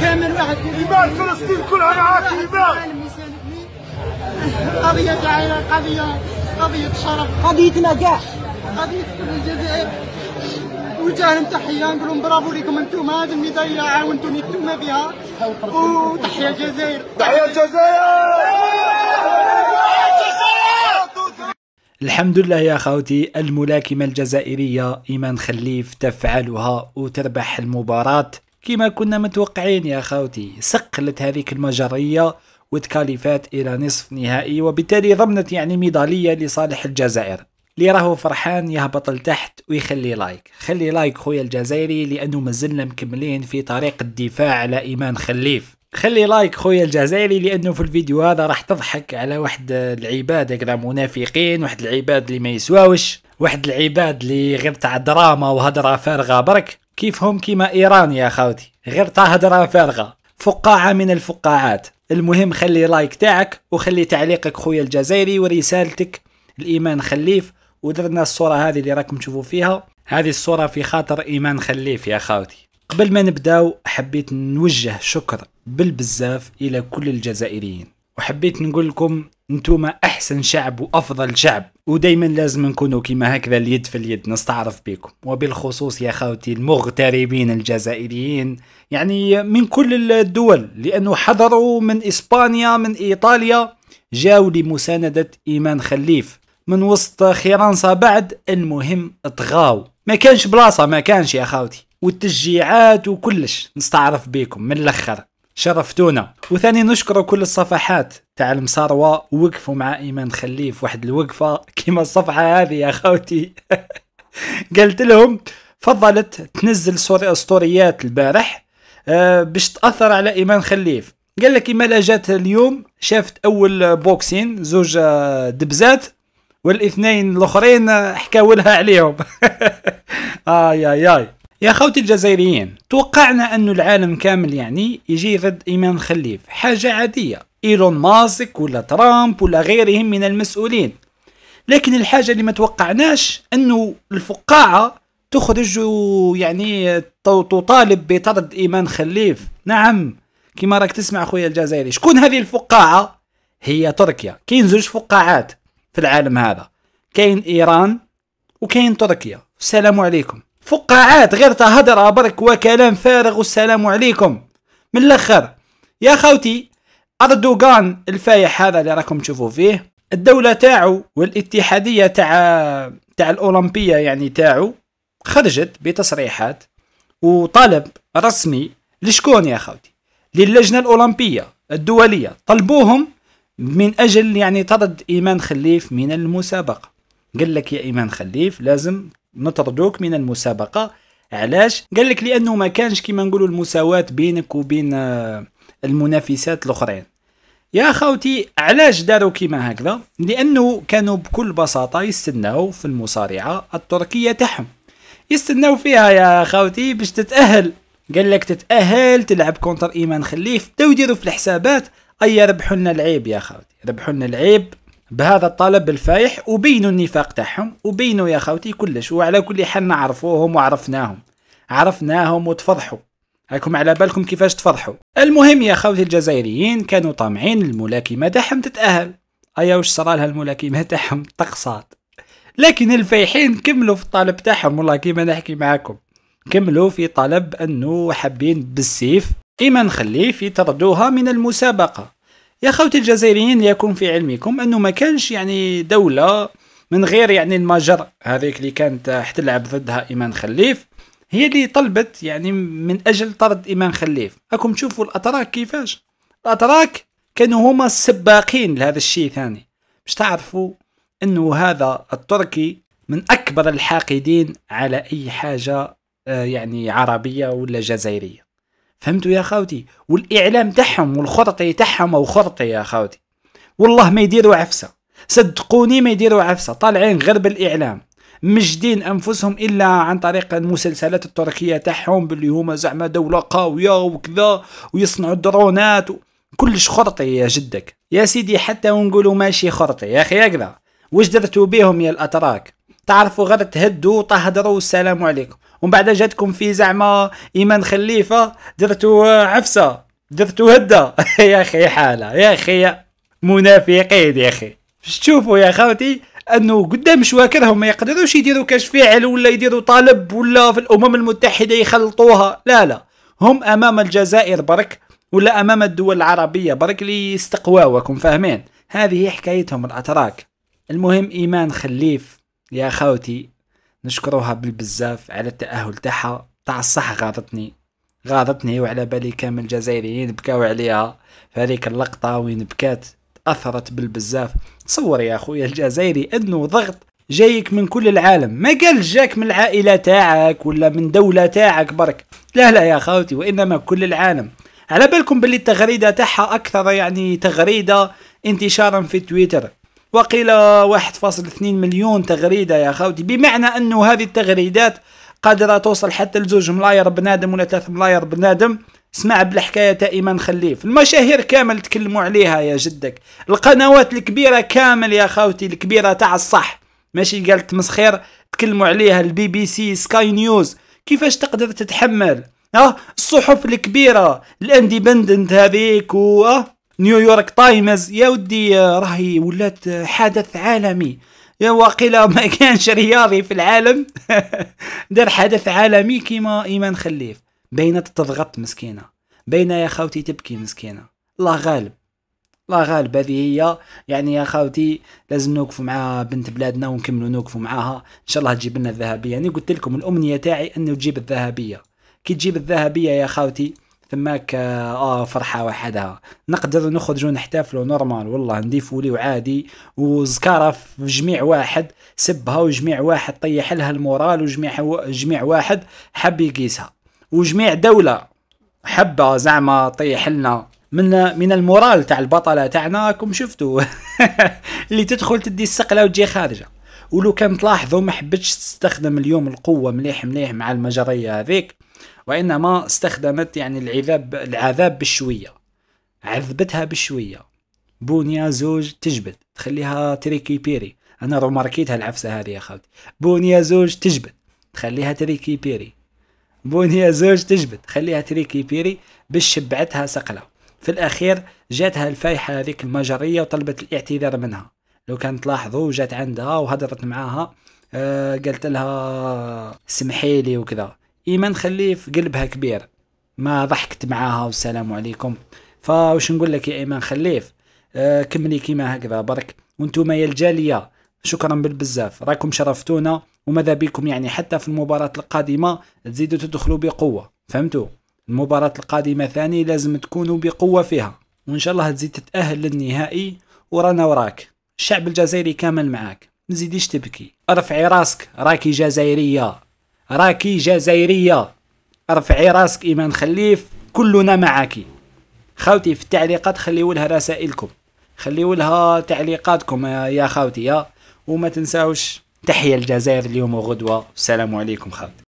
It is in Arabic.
كامل واحد ايمان فلسطين كلها معاك ايمان قضية عائلة قضية قضية شرف قضية نجاح قضية كل الجزائر وجاهم تحية نقول لهم برافو لكم انتم هذه الميدالية عاونتوني انتم بها وتحية الجزائر تحية الجزائر الحمد لله يا خوتي الملاكمة الجزائرية إيمان خليف تفعلها وتربح المباراة كما كنا متوقعين يا خوتي سقلت هذه المجرية وتكاليفات إلى نصف نهائي وبالتالي ضمنت يعني ميدالية لصالح الجزائر اللي راهو فرحان يهبط لتحت ويخلي لايك خلي لايك خويا الجزائري لأنه مازلنا مكملين في طريق الدفاع على إيمان خليف خلي لايك خويا الجزائري لانه في الفيديو هذا راح تضحك على واحد العباد هكذا منافقين واحد العباد اللي ما يسواوش واحد العباد اللي غير تاع دراما وهضره فارغه برك كيفهم كيما ايران يا خاوتي غير تاع هضره فارغه فقاعه من الفقاعات المهم خلي لايك تاعك وخلي تعليقك خويا الجزائري ورسالتك الايمان خليف ودرنا الصوره هذه اللي راكم تشوفوا فيها هذه الصوره في خاطر ايمان خليف يا خاوتي قبل ما نبداو حبيت نوجه شكر بالبزاف الى كل الجزائريين وحبيت نقول لكم انتم احسن شعب وافضل شعب ودايما لازم نكونوا كيما هكذا اليد في اليد نستعرف بكم وبالخصوص يا خوتي المغتربين الجزائريين يعني من كل الدول لانه حضروا من اسبانيا من ايطاليا جاوا لمساندة ايمان خليف من وسط خيرانصا بعد المهم طغاو ما كانش بلاصه ما كانش يا خوتي والتشجيعات وكلش نستعرف بكم من الاخر شرفتونا وثاني نشكر كل الصفحات تاع المصاروة وقفوا مع ايمان خليف واحد الوقفة كيما الصفحة هذه يا خوتي قلت لهم فضلت تنزل صور ستوريات البارح آه، باش تاثر على ايمان خليف قال لك ايمان جات اليوم شافت اول بوكسين زوج آه، دبزات والاثنين الاخرين حكاولها عليهم اي اي اي يا خوتي الجزائريين توقعنا أن العالم كامل يعني يجي ضد إيمان خليف حاجة عادية إيلون ماسك ولا ترامب ولا غيرهم من المسؤولين لكن الحاجة اللي ما توقعناش أنه الفقاعة تخرج يعني تطالب بطرد إيمان خليف نعم كما راك تسمع خويا الجزائري شكون هذه الفقاعة هي تركيا كاين زوج فقاعات في العالم هذا كاين إيران وكاين تركيا السلام عليكم فقاعات غير تهدر برك وكلام فارغ والسلام عليكم من الاخر يا خوتي اردوغان الفايح هذا اللي راكم تشوفوا فيه الدوله تاعو والاتحاديه تاع تاع الاولمبيه يعني تاعو خرجت بتصريحات وطلب رسمي لشكون يا خوتي للجنه الاولمبيه الدوليه طلبوهم من اجل يعني طرد ايمان خليف من المسابقه قال لك يا ايمان خليف لازم نطردوك من المسابقه علاش قال لك لانه ما كانش كيما نقولوا المساواه بينك وبين آه، المنافسات الاخرين يا خوتي علاش داروا كيما هكذا لانه كانوا بكل بساطه يستناو في المصارعه التركيه تاعهم يستناو فيها يا خوتي باش تتاهل قال لك تتاهل تلعب كونتر ايمان خليف تو في الحسابات اي ربحوا لنا العيب يا خوتي ربحوا لنا العيب بهذا الطلب الفايح وبينوا النفاق تاعهم وبينوا يا خوتي كلش وعلى كل حال نعرفوهم وعرفناهم عرفناهم وتفضحوا راكم على بالكم كيفاش تفضحوا المهم يا خوتي الجزائريين كانوا طامعين الملاكمه تاعهم تتاهل ايا واش صرا لها الملاكمه تاعهم طقصات لكن الفايحين كملوا في الطلب تاعهم والله كيما نحكي معاكم كملوا في طلب انه حابين بالسيف ايمان نخليه في طردوها من المسابقه يا خوتي الجزائريين ليكن في علمكم انه ما كانش يعني دوله من غير يعني المجر هذيك اللي كانت حتلعب ضدها ايمان خليف هي اللي طلبت يعني من اجل طرد ايمان خليف راكم تشوفوا الاتراك كيفاش الاتراك كانوا هما السباقين لهذا الشيء ثاني باش تعرفوا انه هذا التركي من اكبر الحاقدين على اي حاجه آه، يعني عربيه ولا جزائريه فهمتوا يا خاوتي والاعلام تاعهم والخطط تاعهم او خططي يا خاوتي والله ما يديروا عفسه صدقوني ما يديروا عفسه طالعين غير بالاعلام مجدين انفسهم الا عن طريق المسلسلات التركيه تاعهم باللي هما زعما دوله قويه وكذا ويصنعوا درونات و... كلش خرطي يا جدك يا سيدي حتى ونقولوا ماشي خرطي يا اخي هكذا واش درتوا بيهم يا الاتراك تعرفوا غير تهدوا تهدروا والسلام عليكم ومن بعد جاتكم في زعما ايمان خليفه درتو عفسه درتو هده يا اخي حاله يا اخي منافقين يا اخي تشوفوا يا خوتي انه قدام شواكرهم ما يقدروش يديروا كاش فعل ولا يديروا طلب ولا في الامم المتحده يخلطوها لا لا هم امام الجزائر برك ولا امام الدول العربيه برك اللي استقواوكم فاهمين هذه هي حكايتهم الاتراك المهم ايمان خليف يا خوتي نشكروها بالبزاف على التأهل تاعها تاع الصح غاضتني غاضتني وعلى بالي كامل الجزائريين بكاو عليها هذيك اللقطة وين بكات تأثرت بالبزاف تصور يا خويا الجزائري انه ضغط جايك من كل العالم ما قال جاك من العائلة تاعك ولا من دولة تاعك برك لا لا يا خاوتي وإنما كل العالم على بالكم باللي التغريدة تاعها أكثر يعني تغريدة انتشارا في تويتر وقيل 1.2 مليون تغريدة يا خوتي بمعنى أنه هذه التغريدات قادرة توصل حتى لزوج ملاير بنادم ولا ثلاث ملاير بنادم اسمع بالحكايه دائما خليف المشاهير كامل تكلموا عليها يا جدك القنوات الكبيره كامل يا خوتي الكبيره تاع الصح ماشي قالت مسخير تكلموا عليها البي بي سي سكاي نيوز كيفاش تقدر تتحمل اه الصحف الكبيره الاندبندنت هذيك و اه نيويورك تايمز يا ودي آه، راهي ولات آه، حدث عالمي يا واقيلا ما كانش رياضي في العالم دار حدث عالمي كيما ايمان خليف بين تضغط مسكينه بين يا خاوتي تبكي مسكينه الله غالب الله غالب هذه هي يعني يا خاوتي لازم نوقفوا مع بنت بلادنا ونكملوا نوقفوا معاها ان شاء الله تجيب لنا الذهبيه يعني قلت لكم الامنيه تاعي انه تجيب الذهبيه كي تجيب الذهبيه يا خاوتي تماك اه فرحه وحدها نقدر نخرجوا نحتفلوا نورمال والله نضيفوا لي وعادي وزكاره في جميع واحد سبها وجميع واحد طيح لها المورال وجميع و... جميع واحد حب يقيسها وجميع دوله حبه زعما طيح لنا من من المورال تاع البطله تاعنا راكم شفتوا اللي تدخل تدي السقله وتجي خارجه ولو كان تلاحظوا ما حبتش تستخدم اليوم القوه مليح مليح مع المجريه هذيك وإنما استخدمت يعني العذاب العذاب بالشوية عذبتها بالشوية بونيا زوج تجبد تخليها تريكي بيري أنا روماركيتها العفسة هذه يا خالتي بونيا زوج تجبد تخليها تريكي بيري بونيا زوج تجبد خليها تريكي بيري بشبعتها شبعتها سقلة في الأخير جاتها الفايحة هذيك المجرية وطلبت الاعتذار منها لو كان تلاحظوا جات عندها وهدرت معاها آه قالت لها سمحي لي وكذا ايمان نخليه في قلبها كبير ما ضحكت معاها والسلام عليكم فواش نقول لك يا ايمان خليف آه كملي كيما هكذا برك وانتم يا الجاليه شكرا بالبزاف راكم شرفتونا وماذا بكم يعني حتى في المباراة القادمة تزيدوا تدخلوا بقوة فهمتوا المباراة القادمة ثاني لازم تكونوا بقوة فيها وإن شاء الله تزيد تتأهل للنهائي ورانا وراك الشعب الجزائري كامل معاك مزيديش تبكي ارفعي راسك راكي جزائرية راكي جزائرية ارفعي راسك إيمان خليف كلنا معك خاوتي في التعليقات خليو لها رسائلكم خليو لها تعليقاتكم يا خاوتي يا وما تنساوش تحيا الجزائر اليوم وغدوة السلام عليكم خاوتي